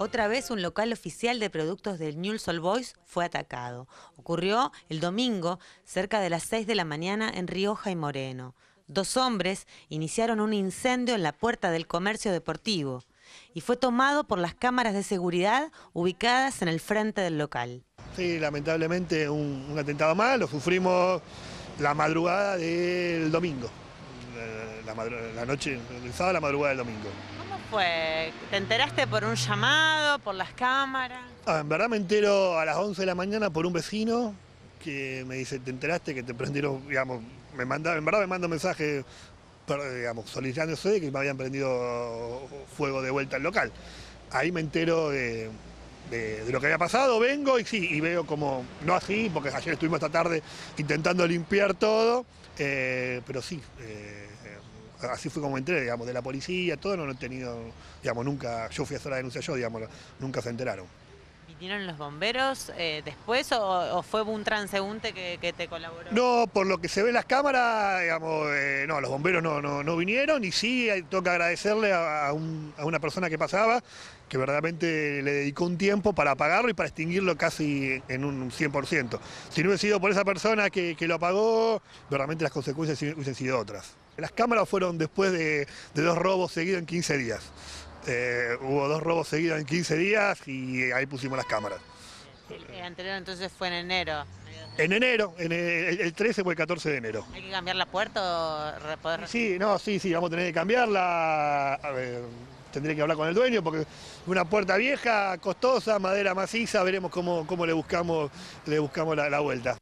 Otra vez un local oficial de productos del Newell's All Boys fue atacado. Ocurrió el domingo cerca de las 6 de la mañana en Rioja y Moreno. Dos hombres iniciaron un incendio en la puerta del comercio deportivo y fue tomado por las cámaras de seguridad ubicadas en el frente del local. Sí, lamentablemente un, atentado más, lo sufrimos la madrugada del domingo, eh, la, noche, el sábado la madrugada del domingo. ...pues, ¿Te enteraste por un llamado, por las cámaras? Ah, en verdad me entero a las 11 de la mañana por un vecino que me dice, ¿te enteraste que te prendieron, digamos, me manda, en verdad me manda un mensaje, pero, digamos, solicitándose de que me habían prendido fuego de vuelta al local. Ahí me entero de, lo que había pasado, vengo y sí, y veo como, no así, porque ayer estuvimos esta tarde intentando limpiar todo, eh, pero sí, eh, así fue como entré, digamos, de la policía, todo no lo he tenido, digamos, nunca, yo fui a hacer la denuncia yo, digamos, nunca se enteraron vinieron los bomberos eh, después o, fue un transeúnte que, te colaboró? No, por lo que se ve en las cámaras, digamos, eh, no, los bomberos no, vinieron y sí, tengo que agradecerle a, una persona que pasaba que verdaderamente le dedicó un tiempo para apagarlo y para extinguirlo casi en un 100%. Si no hubiese sido por esa persona que, lo apagó, verdaderamente las consecuencias hubiesen sido otras. Las cámaras fueron después de, de dos robos seguidos en 15 días. Eh, hubo dos robos seguidos en 15 días y ahí pusimos las cámaras. El anterior entonces fue en enero. En enero, en el, 13 o el 14 de enero. ¿Hay que cambiar la puerta o Sí, no, sí, sí, vamos a tener que cambiarla. tendré que hablar con el dueño porque una puerta vieja, costosa, madera maciza, veremos cómo, le buscamos, le buscamos la vuelta.